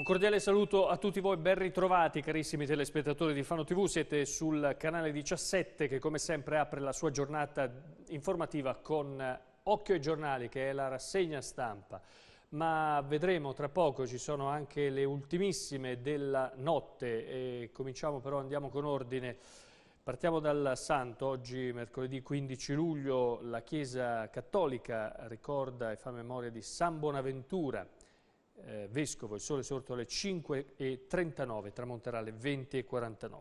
Un cordiale saluto a tutti voi, ben ritrovati carissimi telespettatori di Fano TV, siete sul canale 17 che come sempre apre la sua giornata informativa con eh, Occhio ai giornali che è la rassegna stampa, ma vedremo tra poco, ci sono anche le ultimissime della notte e cominciamo però, andiamo con ordine. Partiamo dal Santo, oggi mercoledì 15 luglio la Chiesa Cattolica ricorda e fa memoria di San Bonaventura, eh, Vescovo, il sole sorto alle 5.39, tramonterà alle 20.49.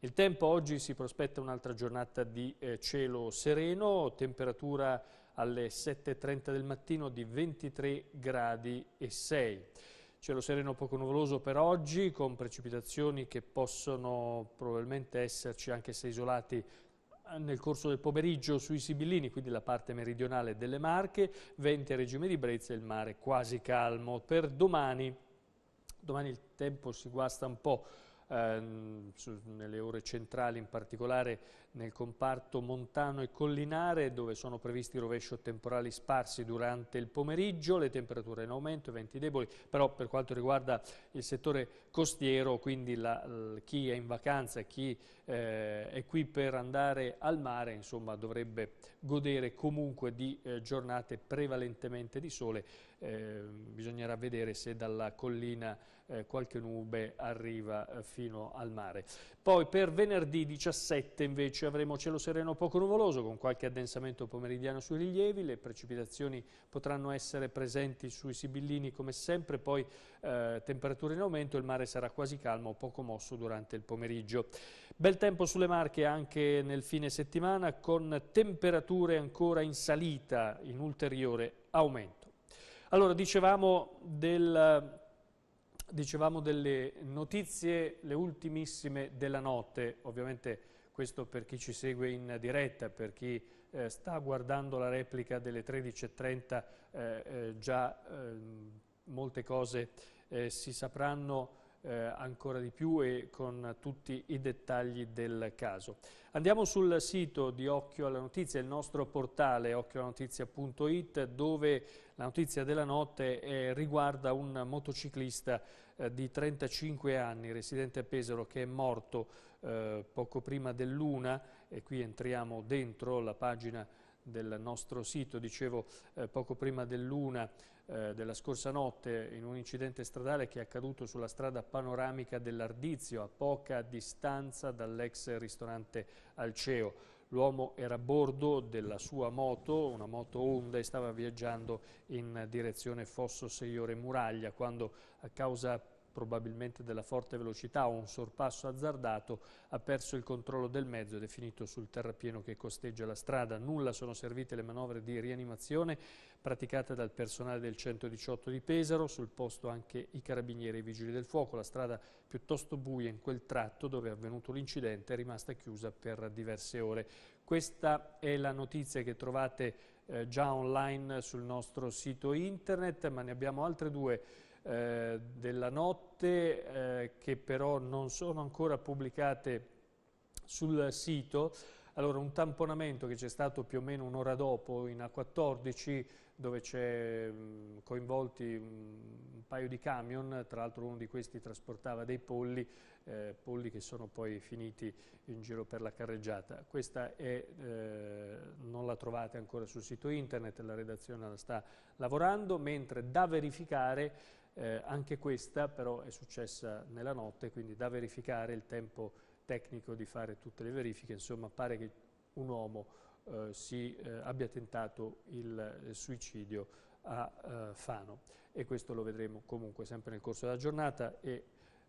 Il tempo oggi si prospetta un'altra giornata di eh, cielo sereno, temperatura alle 7.30 del mattino di 23 gradi e 6. Cielo sereno poco nuvoloso per oggi, con precipitazioni che possono probabilmente esserci anche se isolati nel corso del pomeriggio sui Sibillini, quindi la parte meridionale delle Marche, venti a regime di Brezza e il mare quasi calmo. Per domani, domani il tempo si guasta un po' ehm, su, nelle ore centrali in particolare nel comparto montano e collinare dove sono previsti rovescio temporali sparsi durante il pomeriggio, le temperature in aumento, venti deboli, però per quanto riguarda il settore costiero, quindi la, chi è in vacanza, chi eh, è qui per andare al mare, insomma dovrebbe godere comunque di eh, giornate prevalentemente di sole, eh, bisognerà vedere se dalla collina eh, qualche nube arriva eh, fino al mare. Poi per venerdì 17 invece avremo cielo sereno poco nuvoloso con qualche addensamento pomeridiano sui rilievi, le precipitazioni potranno essere presenti sui Sibillini come sempre, poi eh, temperature in aumento, il mare sarà quasi calmo, poco mosso durante il pomeriggio. Bel tempo sulle Marche anche nel fine settimana con temperature ancora in salita, in ulteriore aumento. Allora, dicevamo del dicevamo delle notizie, le ultimissime della notte, ovviamente questo per chi ci segue in diretta, per chi eh, sta guardando la replica delle 13.30 eh, eh, già ehm, molte cose eh, si sapranno eh, ancora di più e con tutti i dettagli del caso. Andiamo sul sito di Occhio alla Notizia, il nostro portale occhioalanotizia.it dove la notizia della notte eh, riguarda un motociclista eh, di 35 anni, residente a Pesaro, che è morto eh, poco prima dell'una e qui entriamo dentro la pagina del nostro sito, dicevo eh, poco prima dell'una eh, della scorsa notte in un incidente stradale che è accaduto sulla strada panoramica dell'Ardizio a poca distanza dall'ex ristorante Alceo. L'uomo era a bordo della sua moto, una moto Honda, e stava viaggiando in direzione Fosso Seiore Muraglia quando a causa probabilmente della forte velocità o un sorpasso azzardato, ha perso il controllo del mezzo ed è finito sul terrapieno che costeggia la strada. Nulla sono servite le manovre di rianimazione praticate dal personale del 118 di Pesaro, sul posto anche i carabinieri e i vigili del fuoco. La strada piuttosto buia in quel tratto dove è avvenuto l'incidente è rimasta chiusa per diverse ore. Questa è la notizia che trovate eh, già online sul nostro sito internet, ma ne abbiamo altre due eh, della notte eh, che però non sono ancora pubblicate sul sito. Allora, un tamponamento che c'è stato più o meno un'ora dopo in A14 dove c'è mm, coinvolti mm, un paio di camion, tra l'altro uno di questi trasportava dei polli, eh, polli che sono poi finiti in giro per la carreggiata. Questa è, eh, non la trovate ancora sul sito internet, la redazione la sta lavorando, mentre da verificare eh, anche questa però è successa nella notte, quindi da verificare il tempo tecnico di fare tutte le verifiche, insomma pare che un uomo eh, si, eh, abbia tentato il eh, suicidio a eh, Fano e questo lo vedremo comunque sempre nel corso della giornata e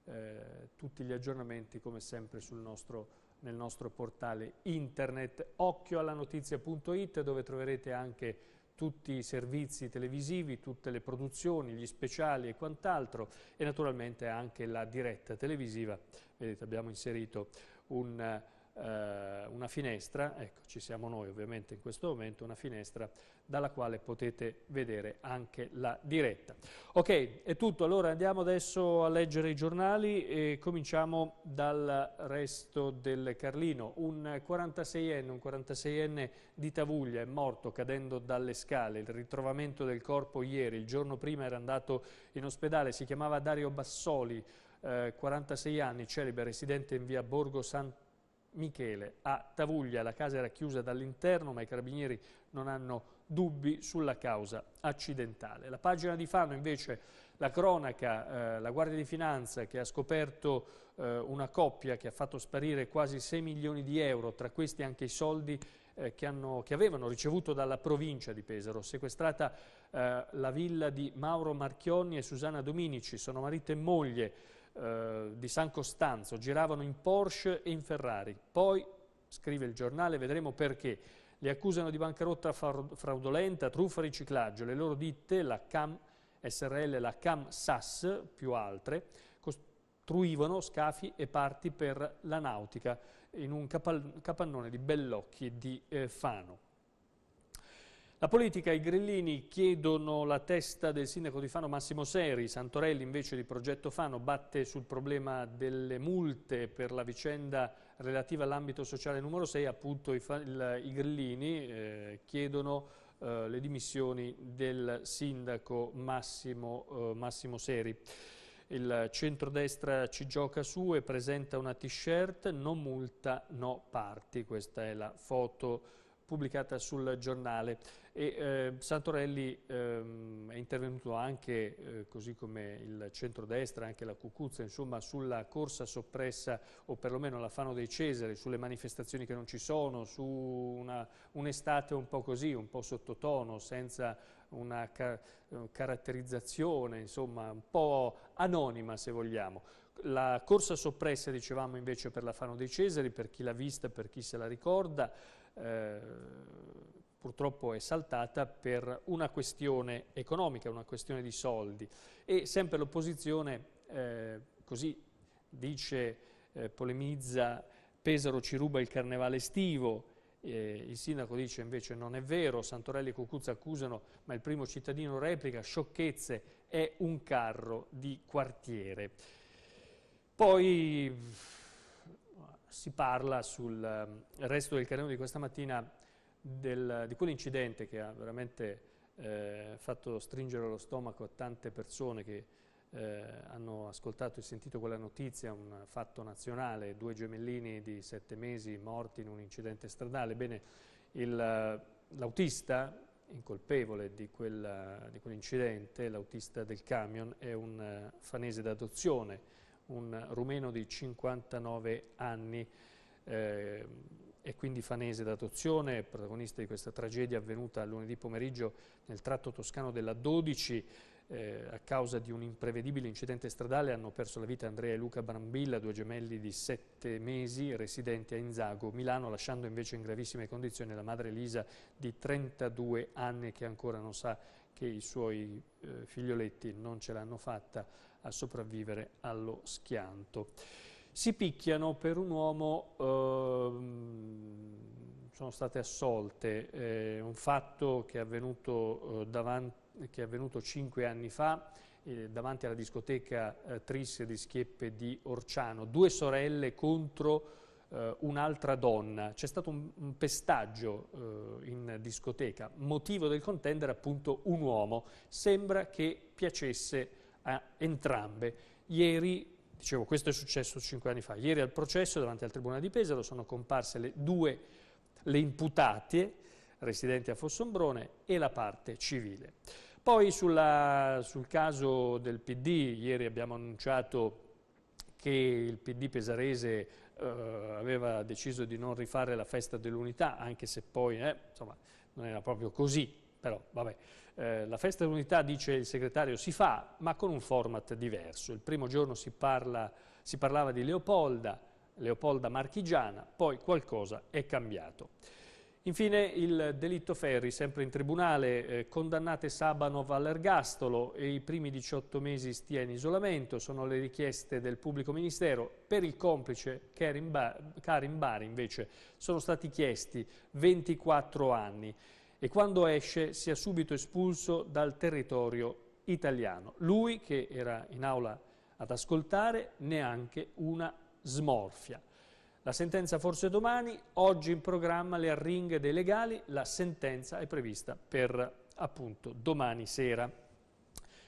eh, tutti gli aggiornamenti come sempre sul nostro, nel nostro portale internet occhioallanotizia.it dove troverete anche tutti i servizi televisivi, tutte le produzioni, gli speciali e quant'altro e naturalmente anche la diretta televisiva. Vedete abbiamo inserito un eh, una finestra, ecco ci siamo noi ovviamente in questo momento, una finestra dalla quale potete vedere anche la diretta. Ok, è tutto, allora andiamo adesso a leggere i giornali e cominciamo dal resto del Carlino. Un 46enne, un 46enne di Tavuglia è morto cadendo dalle scale, il ritrovamento del corpo ieri, il giorno prima era andato in ospedale, si chiamava Dario Bassoli, eh, 46 anni, celebre residente in via Borgo Santa Michele. A Tavuglia la casa era chiusa dall'interno, ma i carabinieri non hanno dubbi sulla causa accidentale. La pagina di Fano invece la cronaca, eh, la Guardia di Finanza che ha scoperto eh, una coppia che ha fatto sparire quasi 6 milioni di euro, tra questi anche i soldi eh, che, hanno, che, avevano ricevuto dalla provincia di Pesaro. Sequestrata eh, la villa di Mauro Marchionni e Susanna Dominici, sono marito e moglie. Eh, di San Costanzo, giravano in Porsche e in Ferrari. Poi, scrive il giornale, vedremo perché. Li accusano di bancarotta fraudolenta, truffa riciclaggio. Le loro ditte, la CAM SRL e la CAM SAS, più altre, costruivano scafi e parti per la nautica in un capannone di Bellocchi di eh, Fano. La politica, i grillini chiedono la testa del sindaco di Fano Massimo Seri, Santorelli invece di Progetto Fano batte sul problema delle multe per la vicenda relativa all'ambito sociale numero 6, appunto i, il, i grillini eh, chiedono eh, le dimissioni del sindaco Massimo, eh, Massimo Seri. Il centrodestra ci gioca su e presenta una t-shirt, non multa, no parti, questa è la foto pubblicata sul giornale e eh, Santorelli ehm, è intervenuto anche, eh, così come il centrodestra, anche la Cucuzza, insomma, sulla corsa soppressa o perlomeno la Fano dei Cesari, sulle manifestazioni che non ci sono, su un'estate un, un po' così, un po' sottotono, senza una ca eh, caratterizzazione, insomma, un po' anonima se vogliamo. La corsa soppressa, dicevamo invece, per la Fano dei Cesari, per chi l'ha vista, per chi se la ricorda, eh, purtroppo è saltata per una questione economica, una questione di soldi. E sempre l'opposizione, eh, così dice, eh, polemizza, Pesaro ci ruba il carnevale estivo, eh, il sindaco dice invece non è vero, Santorelli e Cucuzza accusano, ma il primo cittadino replica, sciocchezze, è un carro di quartiere. Poi si parla sul ehm, resto del canale di questa mattina del, di quell'incidente che ha veramente eh, fatto stringere lo stomaco a tante persone che eh, hanno ascoltato e sentito quella notizia, un fatto nazionale, due gemellini di sette mesi morti in un incidente stradale. Bene, l'autista incolpevole di, quell'incidente, l'autista del camion, è un eh, fanese d'adozione un rumeno di 59 anni eh, e quindi fanese d'adozione, Tozione, protagonista di questa tragedia avvenuta lunedì pomeriggio nel tratto toscano della 12. Eh, a causa di un imprevedibile incidente stradale hanno perso la vita Andrea e Luca Brambilla, due gemelli di sette mesi residenti a Inzago, Milano, lasciando invece in gravissime condizioni la madre Elisa di 32 anni che ancora non sa che i suoi eh, figlioletti non ce l'hanno fatta a sopravvivere allo schianto. Si picchiano per un uomo, eh, sono state assolte, eh, un fatto che è avvenuto, eh, davanti, che è avvenuto cinque anni fa, eh, davanti alla discoteca eh, Tris di Schieppe di Orciano, due sorelle contro eh, un'altra donna. C'è stato un, un pestaggio eh, in discoteca, motivo del contendere appunto un uomo. Sembra che piacesse a entrambe. Ieri, dicevo, questo è successo cinque anni fa, ieri al processo davanti al Tribunale di Pesaro sono comparse le due le imputate residenti a Fossombrone e la parte civile. Poi sulla, sul caso del PD, ieri abbiamo annunciato che il PD pesarese eh, aveva deciso di non rifare la festa dell'unità, anche se poi eh, insomma, non era proprio così, però vabbè, eh, la festa dell'unità, dice il segretario, si fa, ma con un format diverso. Il primo giorno si, parla, si parlava di Leopolda, Leopolda Marchigiana, poi qualcosa è cambiato. Infine il delitto Ferri, sempre in tribunale, eh, condannate Sabanov all'ergastolo e i primi 18 mesi stia in isolamento, sono le richieste del pubblico ministero. Per il complice Karim Bari invece sono stati chiesti 24 anni e quando esce sia subito espulso dal territorio italiano. Lui, che era in aula ad ascoltare, neanche una smorfia. La sentenza forse domani, oggi in programma le arringhe dei legali, la sentenza è prevista per appunto domani sera.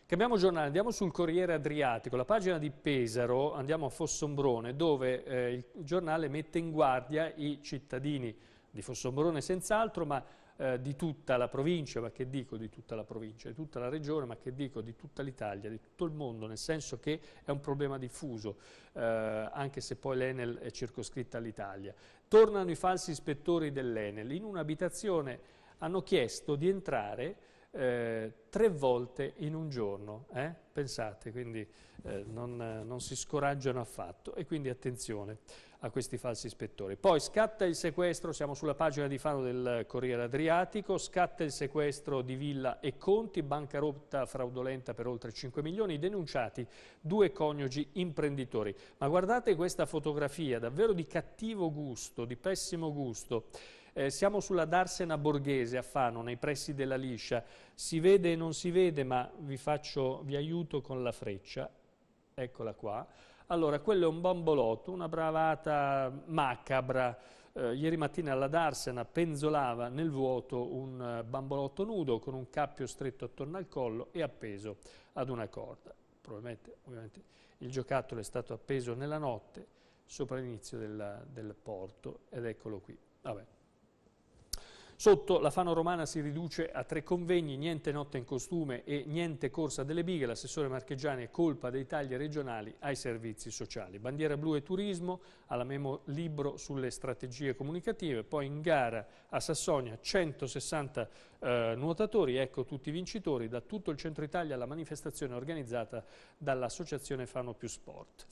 Cambiamo giornale, andiamo sul Corriere Adriatico, la pagina di Pesaro, andiamo a Fossombrone, dove eh, il giornale mette in guardia i cittadini di Fossombrone senz'altro, ma eh, di tutta la provincia, ma che dico di tutta la provincia, di tutta la regione, ma che dico di tutta l'Italia, di tutto il mondo, nel senso che è un problema diffuso, eh, anche se poi l'Enel è circoscritta all'Italia. Tornano i falsi ispettori dell'Enel, in un'abitazione hanno chiesto di entrare eh, tre volte in un giorno, eh? pensate, quindi eh, non, non si scoraggiano affatto e quindi attenzione a questi falsi ispettori. Poi scatta il sequestro, siamo sulla pagina di Fano del Corriere Adriatico, scatta il sequestro di Villa e Conti, bancarotta fraudolenta per oltre 5 milioni, denunciati due coniugi imprenditori. Ma guardate questa fotografia, davvero di cattivo gusto, di pessimo gusto. Eh, siamo sulla Darsena Borghese a Fano, nei pressi della Liscia. Si vede e non si vede, ma vi, faccio, vi aiuto con la freccia. Eccola qua allora, quello è un bambolotto, una bravata macabra. Eh, ieri mattina alla Darsena penzolava nel vuoto un eh, bambolotto nudo con un cappio stretto attorno al collo e appeso ad una corda. Probabilmente, ovviamente, il giocattolo è stato appeso nella notte sopra l'inizio del, del porto ed eccolo qui. Vabbè. Sotto la Fano Romana si riduce a tre convegni, niente notte in costume e niente corsa delle bighe, l'assessore Marcheggiani è colpa dei tagli regionali ai servizi sociali. Bandiera blu e turismo, alla memo libro sulle strategie comunicative, poi in gara a Sassonia 160 eh, nuotatori, ecco tutti i vincitori, da tutto il centro Italia alla manifestazione organizzata dall'associazione Fano più Sport.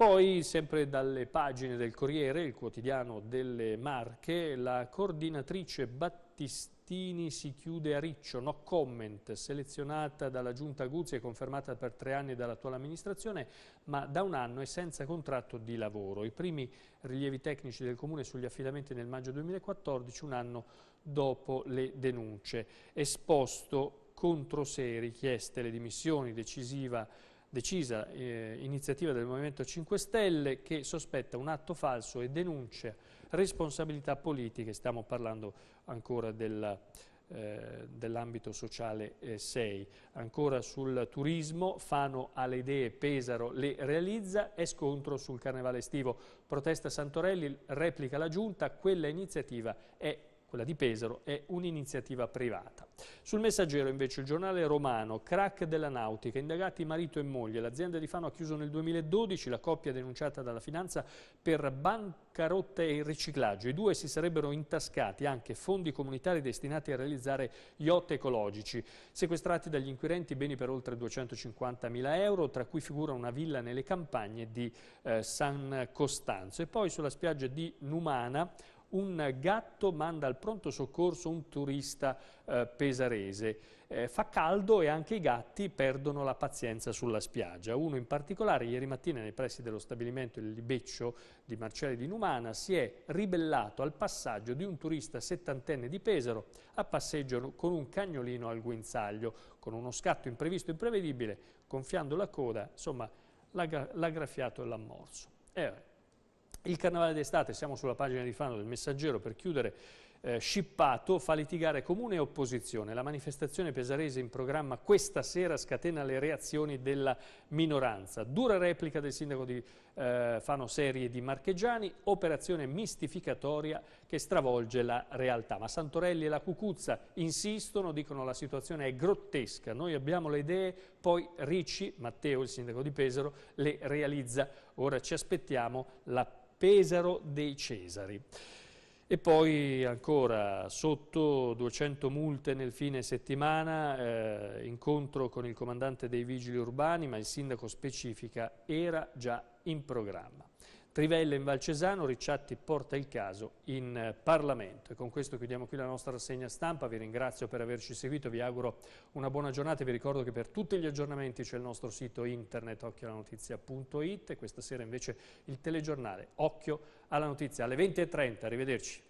Poi, sempre dalle pagine del Corriere, il quotidiano delle Marche, la coordinatrice Battistini si chiude a riccio, no comment, selezionata dalla giunta Guzzi e confermata per tre anni dall'attuale amministrazione, ma da un anno è senza contratto di lavoro. I primi rilievi tecnici del Comune sugli affidamenti nel maggio 2014, un anno dopo le denunce. Esposto contro sé richieste le dimissioni decisiva decisa eh, iniziativa del Movimento 5 Stelle che sospetta un atto falso e denuncia responsabilità politiche, stiamo parlando ancora del, eh, dell'ambito sociale eh, 6. Ancora sul turismo, Fano ha le idee, Pesaro le realizza e scontro sul carnevale estivo. Protesta Santorelli, replica la Giunta, quella iniziativa è quella di Pesaro, è un'iniziativa privata. Sul messaggero invece il giornale romano, crack della nautica, indagati marito e moglie, l'azienda di Fano ha chiuso nel 2012, la coppia denunciata dalla finanza per bancarotta e riciclaggio. I due si sarebbero intascati anche fondi comunitari destinati a realizzare yacht ecologici, sequestrati dagli inquirenti beni per oltre 250 mila euro, tra cui figura una villa nelle campagne di eh, San Costanzo. E poi sulla spiaggia di Numana un gatto manda al pronto soccorso un turista eh, pesarese. Eh, fa caldo e anche i gatti perdono la pazienza sulla spiaggia. Uno in particolare, ieri mattina nei pressi dello stabilimento Il Libeccio di Marcelli di Numana, si è ribellato al passaggio di un turista settantenne di Pesaro a passeggio con un cagnolino al guinzaglio, con uno scatto imprevisto e imprevedibile, gonfiando la coda, insomma l'ha graffiato e l'ha morso. Eh, il carnevale d'estate, siamo sulla pagina di Fano del Messaggero per chiudere, eh, scippato fa litigare comune e opposizione. La manifestazione pesarese in programma questa sera scatena le reazioni della minoranza. Dura replica del sindaco di eh, Fano Serie di Marchegiani, operazione mistificatoria che stravolge la realtà. Ma Santorelli e la Cucuzza insistono, dicono la situazione è grottesca, noi abbiamo le idee, poi Ricci, Matteo, il sindaco di Pesaro, le realizza. Ora ci aspettiamo la Pesaro dei Cesari. E poi ancora sotto 200 multe nel fine settimana, eh, incontro con il comandante dei vigili urbani, ma il sindaco specifica era già in programma. Trivella in Valcesano, Ricciatti porta il caso in eh, Parlamento. E con questo chiudiamo qui la nostra rassegna stampa, vi ringrazio per averci seguito, vi auguro una buona giornata e vi ricordo che per tutti gli aggiornamenti c'è il nostro sito internet occhioalanotizia.it e questa sera invece il telegiornale Occhio alla Notizia alle 20.30, arrivederci.